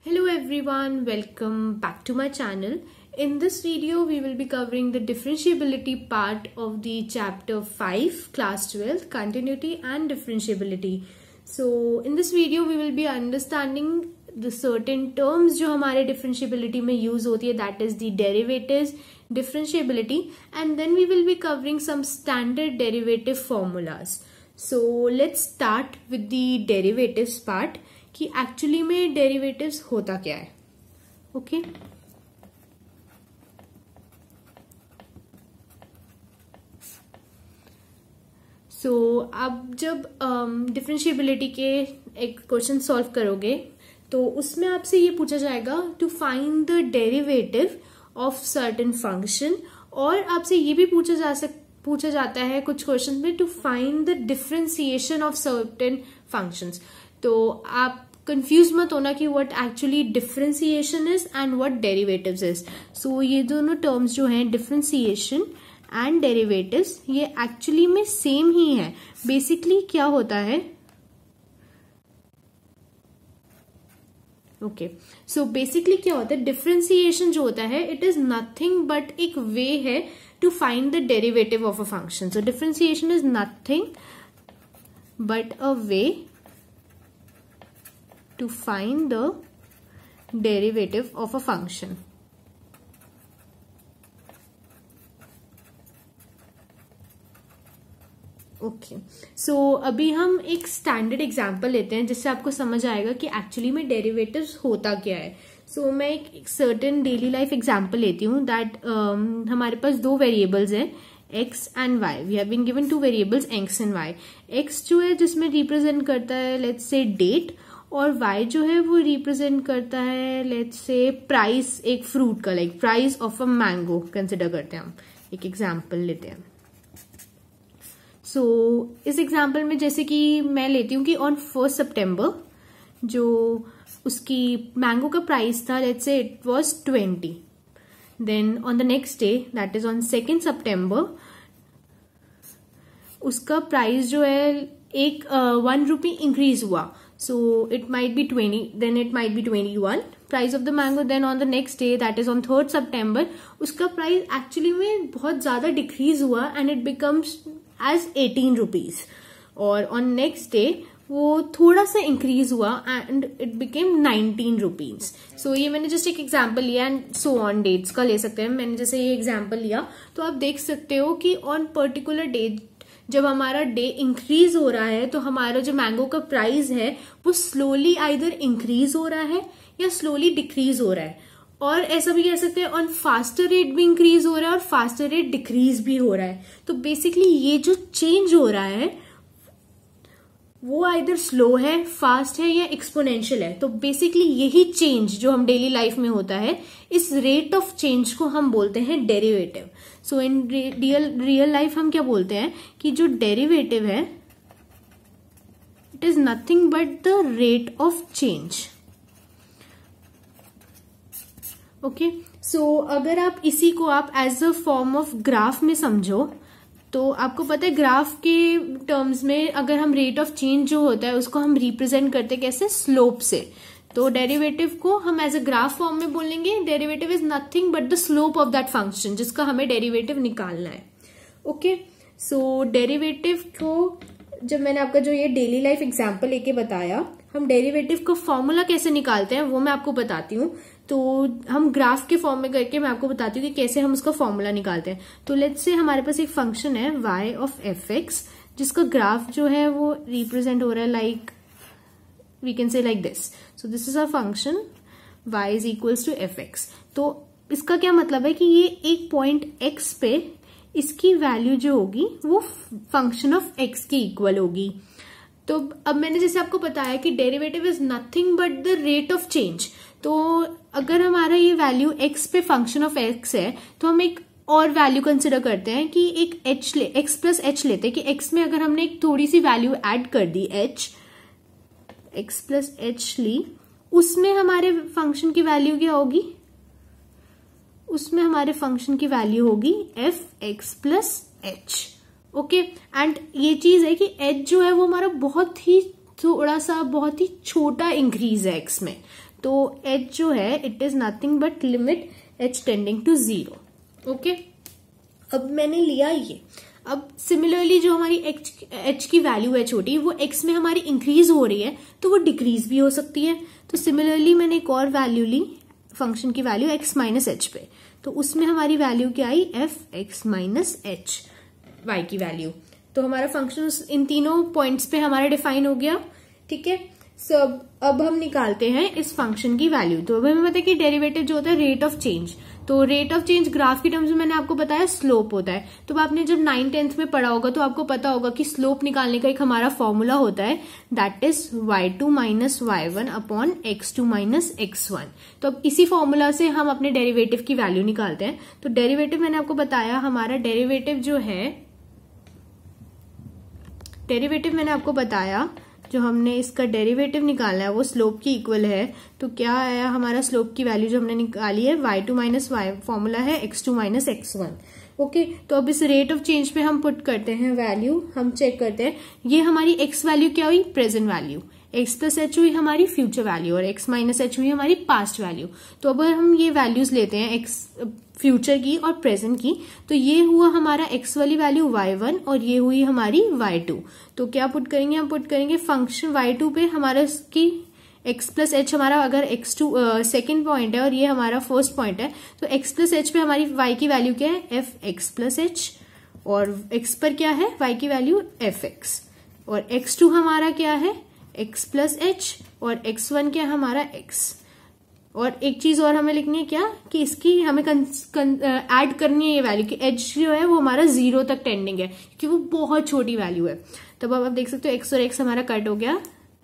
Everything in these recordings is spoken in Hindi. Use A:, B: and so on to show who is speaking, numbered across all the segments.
A: Hello everyone, welcome back to my channel. In this video, we will be covering the differentiability part of the chapter 5, class 12, continuity and differentiability. So, in this video, we will be understanding the certain terms जो हमारे differentiability में use होती है, that is the derivatives, differentiability and then we will be covering some standard derivative formulas. So let's start with the derivatives part ki actually mein derivatives hota kya hai okay? So so, आप जब डिफ्रेंशिएबिलिटी um, के एक क्वेश्चन सॉल्व करोगे तो उसमें आपसे ये पूछा जाएगा to find the derivative of certain function और आपसे ये भी पूछा जा सक पूछा जाता है कुछ क्वेश्चन में to find the differentiation of certain functions तो आप कंफ्यूज मत होना कि what actually differentiation is and what derivatives is so ये दोनों टर्म्स जो हैं डिफ्रेंसिएशन एंड डेरिवेटिव्स ये एक्चुअली में सेम ही है बेसिकली क्या होता है ओके सो बेसिकली क्या होता है डिफ्रेंसिएशन जो होता है इट इज नथिंग बट एक वे है to find the derivative of a function so differentiation is nothing but a way to find the derivative of a function okay so अभी हम एक स्टैंडर्ड एग्जाम्पल लेते हैं जिससे आपको समझ आएगा कि एक्चुअली में डेरिवेटिव्स होता क्या है सो so, मैं एक सर्टेन डेली लाइफ एग्जाम्पल लेती हूँ दैट um, हमारे पास दो वेरिएबल्स हैं X and Y we have been given two variables X and Y X जो है जिसमें रिप्रेजेंट करता है लेट्स से डेट और वाई जो है वो रिप्रेजेंट करता है लेट्स से प्राइस एक फ्रूट का like price of a mango consider करते हैं हम एक एग्जाम्पल लेते हैं सो so, इस एग्जाम्पल में जैसे कि मैं लेती हूँ कि ऑन फर्स्ट सेप्टेम्बर जो उसकी मैंगो का प्राइस था let's say it was twenty then on the next day that is on second September उसका प्राइस जो है एक वन रुपी इंक्रीज हुआ so it might be twenty then it might be twenty one price of the mango then on the next day that is on third September उसका प्राइस एक्चुअली में बहुत ज़्यादा डिक्रीज हुआ and it becomes as eighteen rupees और ऑन नेक्स्ट डे वो थोड़ा सा इंक्रीज हुआ and it became nineteen rupees so ये मैंने जस्ट एक एग्जाम्पल लिया एंड सो ऑन डेट्स का ले सकते हैं मैंने जैसे ये एग्जाम्पल लिया तो आप देख सकते हो कि ऑन पर्टिकुलर डेट जब हमारा डे इंक्रीज हो रहा है तो हमारा जो मैंगो का प्राइस है वो स्लोली आइधर इंक्रीज हो रहा है या स्लोली डिक्रीज हो रहा है और ऐसा भी कह सकते हैं ऑन फास्टर रेट भी इंक्रीज हो रहा है और फास्टर रेट डिक्रीज भी हो रहा है तो बेसिकली ये जो चेंज हो रहा है वो आइधर स्लो है फास्ट है या एक्सपोनेंशियल है तो बेसिकली यही चेंज जो हम डेली लाइफ में होता है इस रेट ऑफ चेंज को हम बोलते हैं derivative so in real real life हम क्या बोलते हैं कि जो डेरिवेटिव है it is nothing but the rate of change okay so अगर आप इसी को आप as a form of graph में समझो तो आपको पता है ग्राफ के टर्म्स में अगर हम रेट ऑफ चेंज जो होता है उसको हम रिप्रेजेंट करते कैसे स्लोप से तो डेरिवेटिव को हम एज अ ग्राफ फॉर्म में बोलेंगे derivative is nothing but the slope of that function जिसका हमें डेरिवेटिव निकालना है ओके सो डेरिवेटिव को जब मैंने आपका जो ये डेली लाइफ एग्जाम्पल लेके बताया हम डेरिवेटिव का फॉर्मूला कैसे निकालते हैं वो मैं आपको बताती हूँ तो हम ग्राफ के फॉर्म में करके मैं आपको बताती हूँ कि कैसे हम उसका फॉर्मूला निकालते हैं तो लेट्स से हमारे पास एक फंक्शन है y ऑफ एफ एक्स जिसका ग्राफ जो है वो रिप्रेजेंट हो रहा है like we can say like this so this is a function y is equals to f x तो इसका क्या मतलब है कि ये एक पॉइंट x पे इसकी वैल्यू जो होगी वो फंक्शन ऑफ x की इक्वल होगी तो अब मैंने जैसे आपको बताया कि derivative is nothing but the rate of change तो अगर हमारा ये वैल्यू x पे फंक्शन ऑफ x है तो हम एक और वैल्यू कंसिडर करते हैं कि एक h ले x प्लस एच लेते हैं कि x में अगर हमने एक थोड़ी सी वैल्यू एड कर दी h x प्लस एच ली उसमें हमारे फंक्शन की वैल्यू क्या होगी उसमें हमारे फंक्शन की वैल्यू होगी f x plus h okay and ये चीज है कि एच जो है वो हमारा बहुत ही थोड़ा सा बहुत ही छोटा इंक्रीज है एक्स में तो एच जो है it is nothing but limit h tending to zero okay अब मैंने लिया ये अब सिमिलरली जो हमारी एच एच की वैल्यू है छोटी वो एक्स में हमारी इंक्रीज हो रही है तो वो डिक्रीज भी हो सकती है तो सिमिलरली मैंने एक और वैल्यू ली फंक्शन की वैल्यू एक्स माइनस एच पे तो उसमें हमारी वैल्यू क्या आई f x minus h y की वैल्यू तो हमारा फंक्शन इन तीनों पॉइंट्स पे हमारा डिफाइन हो गया ठीक है सो अब हम निकालते हैं इस फंक्शन की वैल्यू तो अब हमें पता है कि डेरिवेटिव जो होता है रेट ऑफ चेंज तो रेट ऑफ चेंज ग्राफ के टर्म्स में मैंने आपको बताया स्लोप होता है तो आपने जब नाइन टेंथ में पढ़ा होगा तो आपको पता होगा कि स्लोप निकालने का एक हमारा फॉर्मूला होता है that is y two minus y one upon x two minus x one तो अब इसी फॉर्मूला से हम अपने डेरिवेटिव की वैल्यू निकालते हैं तो डेरिवेटिव मैंने आपको बताया हमारा डेरिवेटिव जो है डेरिवेटिव मैंने आपको बताया जो हमने इसका डेरिवेटिव निकाला है वो स्लोप की इक्वल है तो क्या आया हमारा स्लोप की वैल्यू जो हमने निकाली है y two minus y formula है x two minus x one okay तो अब इस रेट ऑफ चेंज पे हम पुट करते हैं वैल्यू हम चेक करते हैं ये हमारी एक्स वैल्यू क्या हुई present value x plus h हुई हमारी फ्यूचर वैल्यू और एक्स माइनस एच हुई हमारी पास्ट वैल्यू तो अगर हम ये वैल्यूज लेते हैं एक्स फ्यूचर की और प्रेजेंट की तो ये हुआ हमारा एक्स वाली वैल्यू वाई वन और ये हुई हमारी वाई टू तो क्या पुट करेंगे हम पुट करेंगे फंक्शन वाई टू पे हमारा उसकी एक्स प्लस एच हमारा अगर एक्स टू सेकेंड पॉइंट है और ये हमारा फर्स्ट पॉइंट है तो एक्स प्लस एच पे हमारी वाई की वैल्यू क्या है एफ एक्स प्लस एच और एक्स पर क्या है वाई की वैल्यू एफ एक्स और एक्स टू हमारा क्या है एक्स प्लस एच और एक्स वन क्या हमारा एक्स और एक चीज और हमें लिखनी है क्या कि इसकी हमें ऐड करनी है ये वैल्यू कि एच जो है वो हमारा जीरो तक टेंडिंग है क्योंकि वो बहुत छोटी वैल्यू है तब तो अब आप देख सकते हो एक्स और एक्स हमारा कट हो गया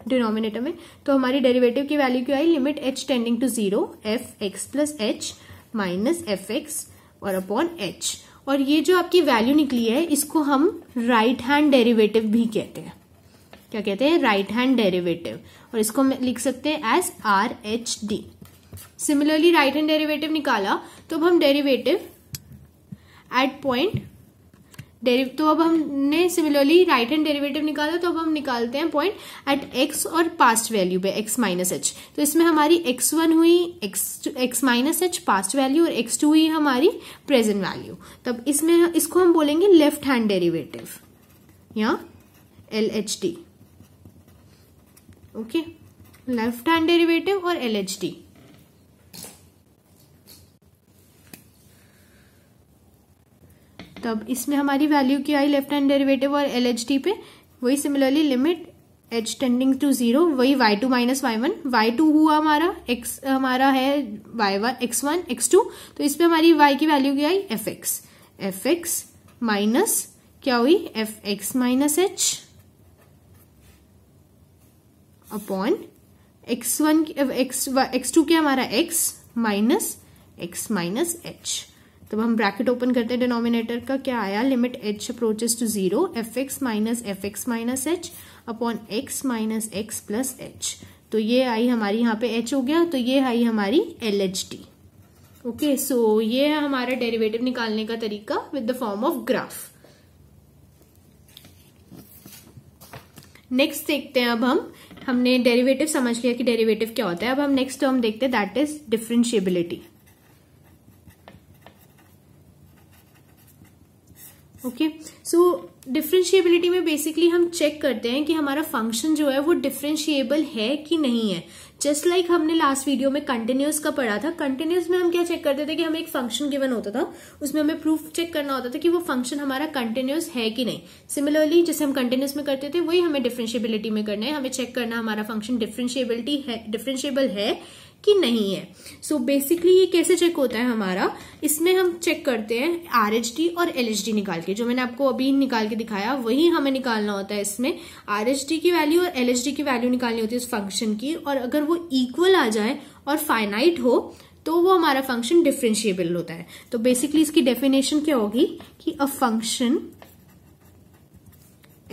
A: डिनोमिनेटर में तो हमारी डेरिवेटिव की वैल्यू क्यों आई limit h tending to zero f x plus h minus f x और अपॉन एच और ये जो आपकी वैल्यू निकली है इसको हम राइट हैंड डेरिवेटिव भी कहते हैं क्या कहते हैं राइट हैंड डेरिवेटिव और इसको हम लिख सकते हैं as R H D similarly right hand derivative निकाला तो अब हम डेरिवेटिव एट पॉइंट डेरिव तो अब हमने सिमिलरली राइट हैंड डेरिवेटिव निकाला तो अब हम निकालते हैं पॉइंट एट एक्स और पास्ट वैल्यू पे एक्स माइनस एच तो इसमें हमारी एक्स वन हुई x x minus h past value और एक्स टू हुई हमारी प्रेजेंट वैल्यू तब इसमें इसको हम बोलेंगे लेफ्ट हैंड डेरिवेटिव या L H D okay left hand derivative और एल एच डी तब इसमें हमारी वैल्यू क्या आई लेफ्ट हैंड डेरिवेटिव और एल एच डी पे वही similarly limit h tending to zero वही y two minus y one y two हुआ हमारा एक्स हमारा है y one x one x two तो इसमें हमारी वाई की वैल्यू क्या आई f x f x minus क्या हुई f x minus h upon x one x x two क्या हमारा x minus x minus h तब हम ब्रैकेट ओपन करते हैं डिनोमिनेटर का क्या आया limit h approaches to zero f x minus f x minus h upon x minus x plus h तो ये आई हमारी यहाँ पे एच हो गया तो ये आई हमारी L H D okay so ये है हमारा डेरिवेटिव निकालने का तरीका with the form of graph next देखते हैं अब हम हमने डेरिवेटिव समझ लिया कि डेरिवेटिव क्या होता है अब हम नेक्स्ट टर्म देखते हैं that is differentiability okay so differentiability में बेसिकली हम चेक करते हैं कि हमारा फंक्शन जो है वो डिफ्रेंशिएबल है कि नहीं है जस्ट लाइक like हमने लास्ट वीडियो में कंटिन्यूस का पढ़ा था कंटिन्यूस में हम क्या चेक करते थे कि हमें एक फंक्शन गिवन होता था उसमें हमें प्रूफ चेक करना होता था कि वो फंक्शन हमारा कंटिन्यूस है कि नहीं सिमिलरली जैसे हम कंटिन्यूस में करते थे वही हमें डिफ्रेंशियबिलिटी में करना है हमें चेक करना हमारा फंक्शन डिफ्रेंशियबिलिटी है डिफ्रेंशियबल है कि नहीं है सो so बेसिकली ये कैसे चेक होता है हमारा इसमें हम चेक करते हैं आर और एल निकाल के जो मैंने आपको अभी निकाल के दिखाया वही हमें निकालना होता है इसमें आर की वैल्यू और एल की वैल्यू निकालनी होती है उस फंक्शन की और अगर वो इक्वल आ जाए और फाइनाइट हो तो वो हमारा फंक्शन डिफ्रेंशिएबल होता है तो बेसिकली इसकी डेफिनेशन क्या होगी कि a function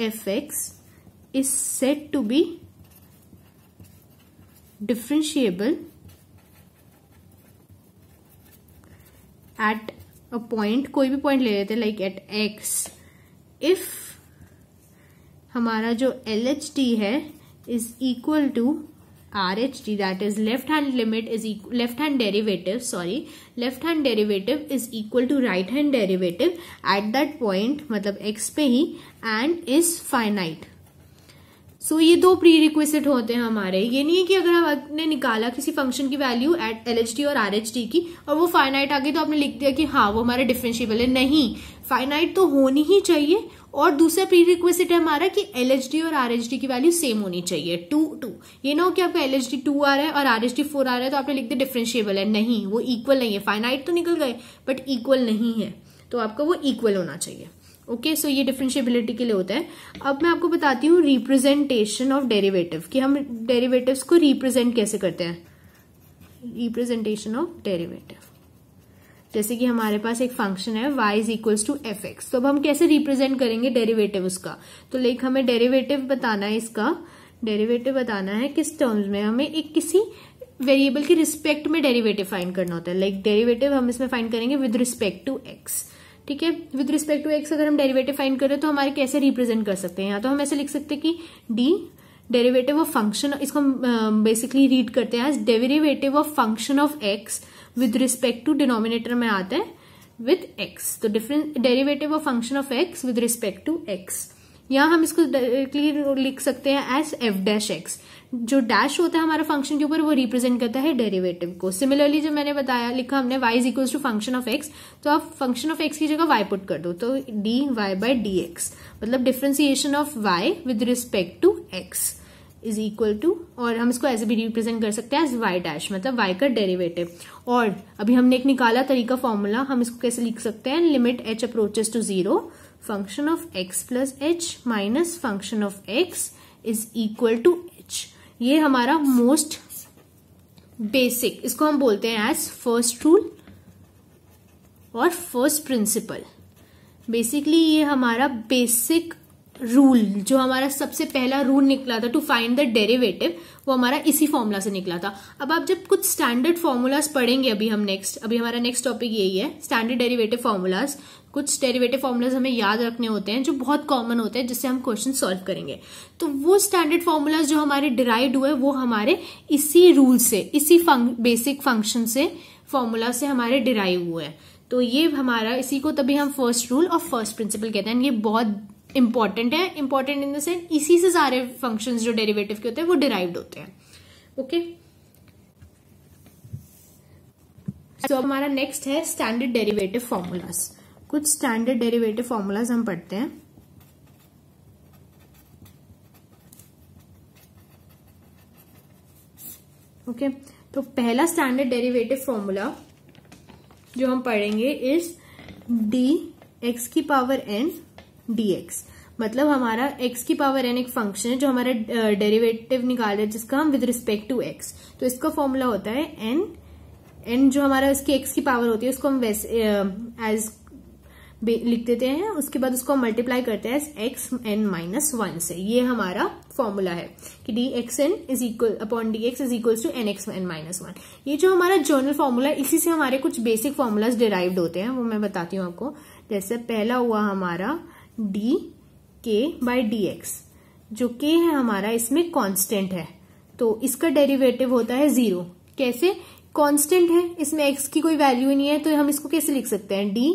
A: f x is said to be differentiable at a point कोई भी पॉइंट ले लेते हैं लाइक एट एक्स इफ हमारा जो एल एच डी है is equal to R H D that is left hand limit is left hand derivative sorry left hand derivative is equal to right hand derivative at that point मतलब एक्स पे ही and is finite so so, ये दो प्री रिक्वेस्ट होते हैं हमारे ये नहीं है कि अगर आपने निकाला किसी फंक्शन की वैल्यू एट एल और आर की और वो फाइनाइट आ गई तो आपने लिख दिया कि हाँ वो हमारा डिफ्रेंशियबल है नहीं फाइनाइट तो होनी ही चाहिए और दूसरा प्री रिक्वेस्ट है हमारा कि एल और आर की वैल्यू सेम होनी चाहिए टू टू ये ना हो कि आपका एल एच टू आ रहा है और आर एच फोर आ रहा है तो आपने लिख दिया डिफ्रेंशियबल है नहीं वो इक्वल नहीं है फाइनाइट तो निकल गए बट इक्वल नहीं है तो आपका वो इक्वल होना चाहिए ओके सो ये डिफ्रेंशियबिलिटी के लिए होता है अब मैं आपको बताती हूँ रिप्रेजेंटेशन ऑफ डेरिवेटिव कि हम डेरिवेटिव्स को रिप्रेजेंट कैसे करते हैं रिप्रेजेंटेशन ऑफ डेरिवेटिव जैसे कि हमारे पास एक फंक्शन है y is equals to f x तो अब हम कैसे रिप्रेजेंट करेंगे डेरिवेटिव उसका तो लाइक हमें डेरिवेटिव बताना है इसका डेरिवेटिव बताना है किस टर्म्स में हमें एक किसी वेरिएबल के रिस्पेक्ट में डेरिवेटिव फाइंड करना होता है लाइक like डेरिवेटिव हम इसमें फाइंड करेंगे विद रिस्पेक्ट टू एक्स ठीक है विद रिस्पेक्ट टू एक्स अगर हम डेरिवेटिव फाइंड करें तो हमारे कैसे रिप्रेजेंट कर सकते हैं यहाँ तो हम ऐसे लिख सकते हैं कि डी डेरिवेटिव ऑफ फंक्शन इसको हम बेसिकली रीड करते हैं as derivative of function of x with respect to denominator में आता है विद एक्स तो different derivative of function of x with respect to x यहाँ हम इसको डायरेक्टली लिख सकते हैं एज एफ डैश एक्स जो डैश होता है हमारा फंक्शन के ऊपर वो रिप्रेजेंट करता है डेरिवेटिव को सिमिलरली जो मैंने बताया लिखा हमने y is equals to function of x तो आप फंक्शन ऑफ एक्स की जगह वाई पुट कर दो तो d y by d x मतलब differentiation of y with respect to x is equal to और हम इसको एज भी रिप्रेजेंट कर सकते हैं एज वाई डैश मतलब वाई का डेरिवेटिव और अभी हमने एक निकाला तरीका फॉर्मूला हम इसको कैसे लिख सकते हैं limit h approaches to zero function of x plus h minus function of x is equal to h ये हमारा मोस्ट बेसिक इसको हम बोलते हैं एज फर्स्ट रूल और फर्स्ट प्रिंसिपल बेसिकली ये हमारा बेसिक रूल जो हमारा सबसे पहला रूल निकला था टू फाइंड द डेरिवेटिव वो हमारा इसी फॉर्मूला से निकला था अब आप जब कुछ स्टैंडर्ड फॉर्मूलाज पढ़ेंगे अभी हम नेक्स्ट अभी हमारा नेक्स्ट टॉपिक यही है स्टैंडर्ड डेरिवेटिव फॉर्मूलाज कुछ डेरिवेटिव फॉर्मूलाज हमें याद रखने होते हैं जो बहुत कॉमन होते हैं जिससे हम क्वेश्चन सॉल्व करेंगे तो वो स्टैंडर्ड फॉर्मूलाज जो हमारे डिराइड हुए वो हमारे इसी रूल से इसी फंक, बेसिक फंक्शन से फॉर्मूला से हमारे डिराइव हुए हैं तो ये हमारा इसी को तभी हम फर्स्ट रूल और फर्स्ट प्रिंसिपल कहते हैं ये बहुत इंपॉर्टेंट है इंपॉर्टेंट इन द सेंस इसी से सारे फंक्शंस जो डेरिवेटिव के होते हैं वो डिराइव्ड होते हैं ओके okay? सो so, हमारा नेक्स्ट है स्टैंडर्ड डेरिवेटिव फॉर्मूलाज कुछ स्टैंडर्ड डेरिवेटिव फॉर्मूलाज हम पढ़ते हैं ओके okay? तो पहला स्टैंडर्ड डेरिवेटिव फॉर्मूला जो हम पढ़ेंगे इज डी एक्स की पावर एन डी एक्स मतलब हमारा x की पावर एन एक फंक्शन है जो हमारा डेरिवेटिव निकाल है जिसका हम विद रिस्पेक्ट टू x तो इसका फॉर्मूला होता है n n जो हमारा उसकी x की पावर होती है उसको हम वैसे एज लिख देते हैं उसके बाद उसको मल्टीप्लाई करते हैं एक्स एन माइनस वन से ये हमारा फॉर्मूला है कि d x n is equal upon d x is equal to n x n minus one ये जो हमारा जर्नल फॉर्मूला है इसी से हमारे कुछ बेसिक फॉर्मूलाज डिराइव्ड होते हैं वो मैं बताती हूँ आपको जैसे पहला हुआ हमारा डी के बाय डी एक्स जो के है हमारा इसमें कॉन्स्टेंट है तो इसका डेरिवेटिव होता है जीरो कैसे कॉन्स्टेंट है इसमें एक्स की कोई वैल्यू नहीं है तो हम इसको कैसे लिख सकते हैं डी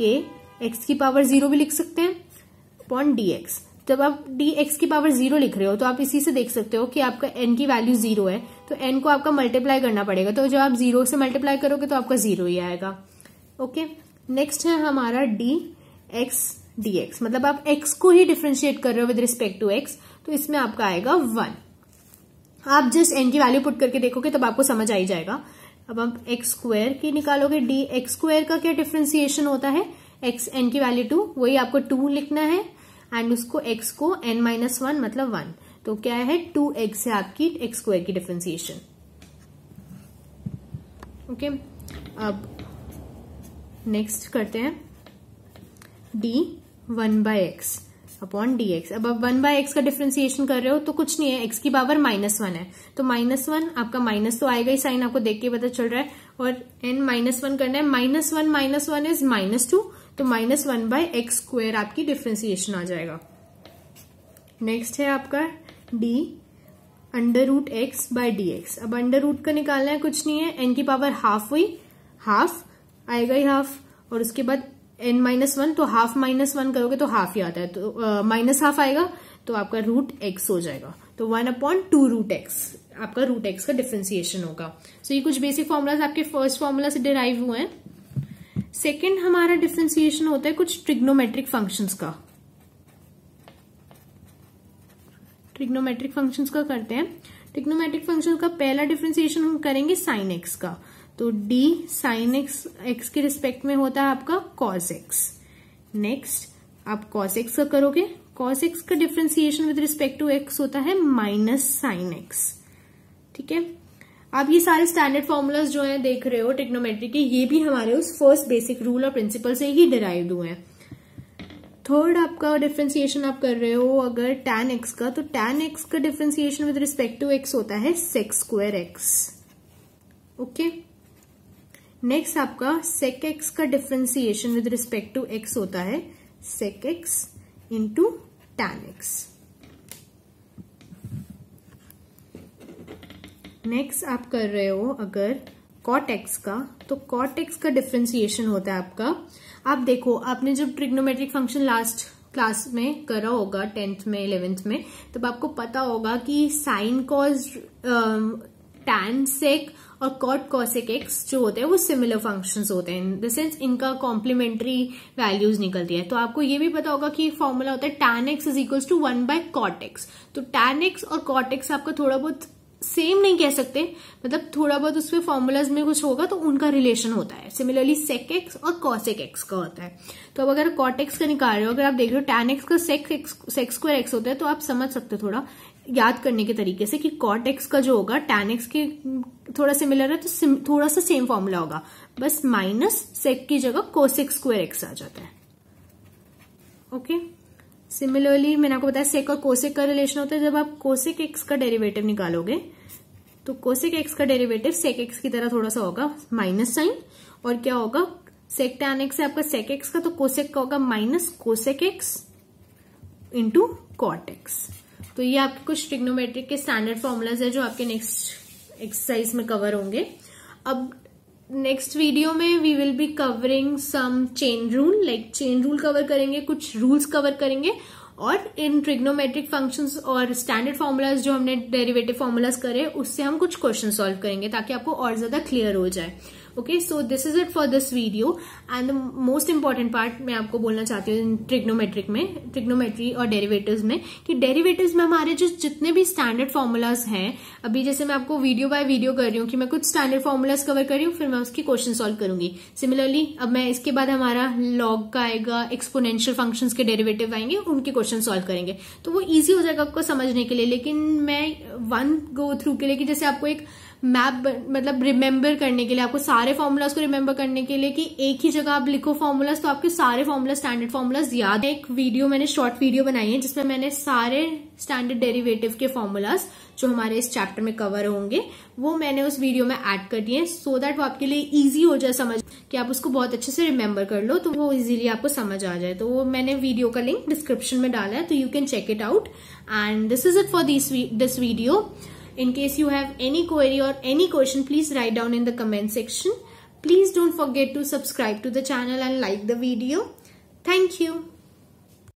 A: के एक्स की पावर जीरो भी लिख सकते हैं अपॉन डी एक्स जब आप डी एक्स की पावर जीरो लिख रहे हो तो आप इसी से देख सकते हो कि आपका एन की वैल्यू जीरो है तो एन को आपका मल्टीप्लाई करना पड़ेगा तो जब आप जीरो से मल्टीप्लाई करोगे तो आपका जीरो ही आएगा ओके नेक्स्ट है हमारा डी एक्स डी एक्स मतलब आप एक्स को ही डिफ्रेंशिएट कर रहे हो विद रिस्पेक्ट टू एक्स तो इसमें आपका आएगा वन आप जस्ट एन की वैल्यू पुट करके देखोगे तब आपको समझ आई जाएगा अब आप एक्स स्क्वायर की निकालोगे डी एक्स स्क्वायर का क्या डिफ्रेंसिएशन होता है एक्स एन की वैल्यू टू वही आपको टू लिखना है एंड उसको एक्स को एन माइनस वन मतलब वन तो क्या है टू एक्स है आपकी एक्स स्क्वायर की डिफ्रेंसिएशन ओके okay, अब नेक्स्ट करते हैं d one by x upon d x अब आप वन बाय एक्स का डिफ्रेंसिएशन कर रहे हो तो कुछ नहीं है एक्स की पावर माइनस वन है तो माइनस वन आपका माइनस तो आएगा ही साइन आपको देख के पता चल रहा है और एन माइनस वन करना है minus one minus one is minus two तो minus one by x square आपकी डिफ्रेंसिएशन आ जाएगा नेक्स्ट है आपका d under root x by d x अब अंडर रूट का निकालना है कुछ नहीं है एन की पावर हाफ हुई हाफ आएगा ही हाफ और उसके बाद एन माइनस वन तो हाफ माइनस वन करोगे तो हाफ ही आता है तो माइनस uh, हाफ आएगा तो आपका रूट एक्स हो जाएगा तो one upon two root x आपका रूट एक्स का डिफ्रेंसिएशन होगा सो so, ये कुछ बेसिक फॉर्मूलाज आपके फर्स्ट फॉर्मूला से डिराइव हुए हैं सेकेंड हमारा डिफ्रेंसिएशन होता है कुछ ट्रिग्नोमेट्रिक फंक्शंस का ट्रिग्नोमेट्रिक फंक्शंस का करते हैं ट्रिग्नोमेट्रिक फंक्शन का पहला डिफ्रेंसिएशन हम करेंगे साइन एक्स का तो डी साइन एक्स एक्स के रिस्पेक्ट में होता है आपका कॉस एक्स नेक्स्ट आप कॉस एक्स का करोगे कॉस एक्स का differentiation with respect to x होता है माइनस साइन एक्स ठीक है आप ये सारे स्टैंडर्ड फॉर्मूलाज जो हैं देख रहे हो टेक्नोमेट्री के ये भी हमारे उस फर्स्ट बेसिक रूल और प्रिंसिपल से ही डिराइव हुए हैं थर्ड आपका डिफ्रेंसिएशन आप कर रहे हो अगर टेन एक्स का तो टेन एक्स का differentiation with respect to x होता है sec square x okay next आपका सेक एक्स का differentiation with respect to x होता है sec x into tan x next आप कर रहे हो अगर कॉट एक्स का तो कॉटेक्स का डिफ्रेंसिएशन होता है आपका आप देखो आपने जब ट्रिग्नोमेट्रिक फंक्शन लास्ट क्लास में करा होगा टेंथ में इलेवेंथ में तब आपको पता होगा कि साइन कॉज टैन सेक और कॉट कॉसेक एक्स जो होते हैं वो सिमिलर फंक्शंस होते हैं इन द सेंस इनका कॉम्प्लीमेंट्री वैल्यूज निकलती है तो आपको ये भी पता होगा कि फॉर्मूला होता है tan x is equals to one by cot x तो टैन एक्स और कॉटेक्स आपका थोड़ा बहुत सेम नहीं कह सकते मतलब थोड़ा बहुत उसमें फॉर्मूलाज में कुछ होगा तो उनका रिलेशन होता है सिमिलरली सेक एक्स और कॉसेक एक्स का होता है तो अब अगर कॉट एक्स का निकाल रहे हो अगर आप देख रहे हो टेन एक्स का सेक सेक्स स्क्वायर एक्स होता है तो आप समझ सकते हो थोड़ा याद करने के तरीके से कि कॉट एक्स का जो होगा टैन एक्स के थोड़ा सिमिलर है तो थोड़ा सा सेम फॉर्मूला होगा बस माइनस सेक की जगह कोसेक स्क्वायर एक्स आ जाता है ओके okay? सिमिलरली मैंने आपको बताया सेक और कोसेक का रिलेशन होता है जब आप कोसेक एक्स का डेरिवेटिव निकालोगे तो कोसेक एक्स का डेरिवेटिव सेक एक्स की तरह थोड़ा सा होगा माइनस साइन और क्या होगा सेक टैन एक्स है आपका सेक एक्स का तो कोसेक का होगा minus cosec x into cot x तो ये आपके कुछ ट्रिग्नोमेट्रिक के स्टैंडर्ड फॉर्मुलाज है जो आपके नेक्स्ट एक्सरसाइज में कवर होंगे अब नेक्स्ट वीडियो में we will be covering some chain rule like chain rule cover करेंगे कुछ रूल्स कवर करेंगे और इन ट्रिग्नोमेट्रिक फंक्शंस और स्टैंडर्ड फॉर्मूलाज जो हमने डेरिवेटिव फार्मूलाज करे उससे हम कुछ क्वेश्चन सॉल्व करेंगे ताकि आपको और ज्यादा क्लियर हो जाए okay so this is it for this video and the most important part मैं आपको बोलना चाहती हूँ ट्रिग्नोमेट्रिक में ट्रिग्नोमेट्री और डेरिवेटिव्स में कि डेरिवेटिव्स में हमारे जो जितने भी स्टैंडर्ड फॉर्मूलाज हैं अभी जैसे मैं आपको वीडियो बाय वीडियो कर रही हूँ कि मैं कुछ स्टैंडर्ड फॉर्मूलाज कवर कर रही हूँ फिर मैं उसकी क्वेश्चन सॉल्व करूंगी सिमिलरली अब मैं इसके बाद हमारा लॉग का आएगा एक्सपोनेंशियल फंक्शन के डेरिवेटिव आएंगे उनके क्वेश्चन सॉल्व करेंगे तो वो ईजी हो जाएगा आपको समझने के लिए लेकिन मैं वन गो थ्रू के लिए कि जैसे आपको एक मैप मतलब रिमेम्बर करने के लिए आपको सारे फॉर्मूलाज को रिमेम्बर करने के लिए कि एक ही जगह आप लिखो फॉर्मूलाज तो आपके सारे फॉर्मूला स्टैंडर्ड फॉर्मूलाज याद है एक वीडियो मैंने शॉर्ट वीडियो बनाई है जिसमें मैंने सारे स्टैंडर्ड डेरिवेटिव के फॉर्मूलाज जो हमारे इस चैप्टर में कवर होंगे वो मैंने उस वीडियो में ऐड कर दिए सो दैट वो आपके लिए ईजी हो जाए समझ कि आप उसको बहुत अच्छे से रिमेम्बर कर लो तो वो इजीली आपको समझ आ जाए तो वो मैंने वीडियो का लिंक डिस्क्रिप्शन में डाला है तो you can check it out and this is it for this this video In case you have any query or any question, please write down in the comment section. Please don't forget to subscribe to the channel and like the video. Thank you.